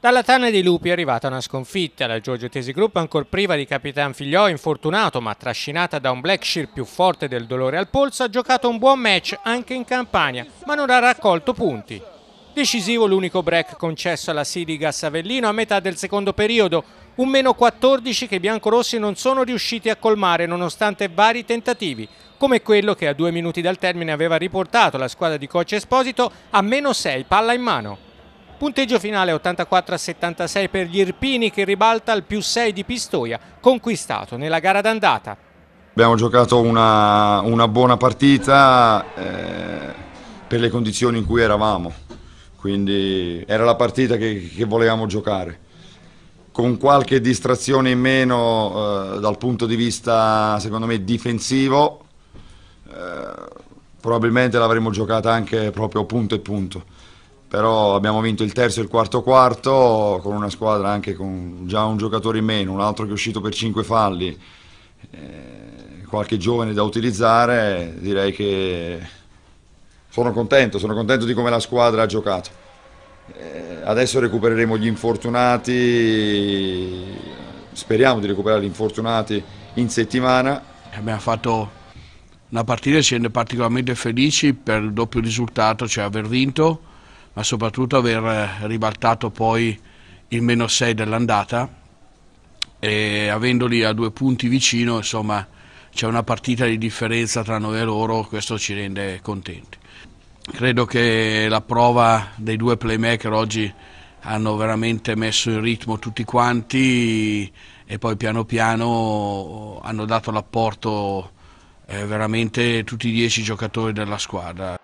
Dalla Tana dei Lupi è arrivata una sconfitta, la Giorgio Tesi Group ancora priva di Capitan Figliò infortunato ma trascinata da un Blackshire più forte del dolore al polso ha giocato un buon match anche in Campania ma non ha raccolto punti. Decisivo l'unico break concesso alla Sidiga Savellino a metà del secondo periodo, un meno 14 che i biancorossi non sono riusciti a colmare nonostante vari tentativi, come quello che a due minuti dal termine aveva riportato la squadra di coach Esposito a meno 6 palla in mano. Punteggio finale 84 76 per gli Irpini che ribalta il più 6 di Pistoia, conquistato nella gara d'andata. Abbiamo giocato una, una buona partita eh, per le condizioni in cui eravamo, quindi era la partita che, che volevamo giocare. Con qualche distrazione in meno eh, dal punto di vista, secondo me, difensivo, eh, probabilmente l'avremmo giocata anche proprio punto e punto però abbiamo vinto il terzo e il quarto quarto con una squadra anche con già un giocatore in meno, un altro che è uscito per cinque falli, eh, qualche giovane da utilizzare, direi che sono contento, sono contento di come la squadra ha giocato. Eh, adesso recupereremo gli infortunati, speriamo di recuperare gli infortunati in settimana. Abbiamo fatto una partita, siamo particolarmente felici per il doppio risultato, cioè aver vinto ma soprattutto aver eh, ribaltato poi il meno 6 dell'andata e avendoli a due punti vicino, insomma, c'è una partita di differenza tra noi e loro, questo ci rende contenti. Credo che la prova dei due playmaker oggi hanno veramente messo in ritmo tutti quanti e poi piano piano hanno dato l'apporto eh, veramente tutti i dieci giocatori della squadra.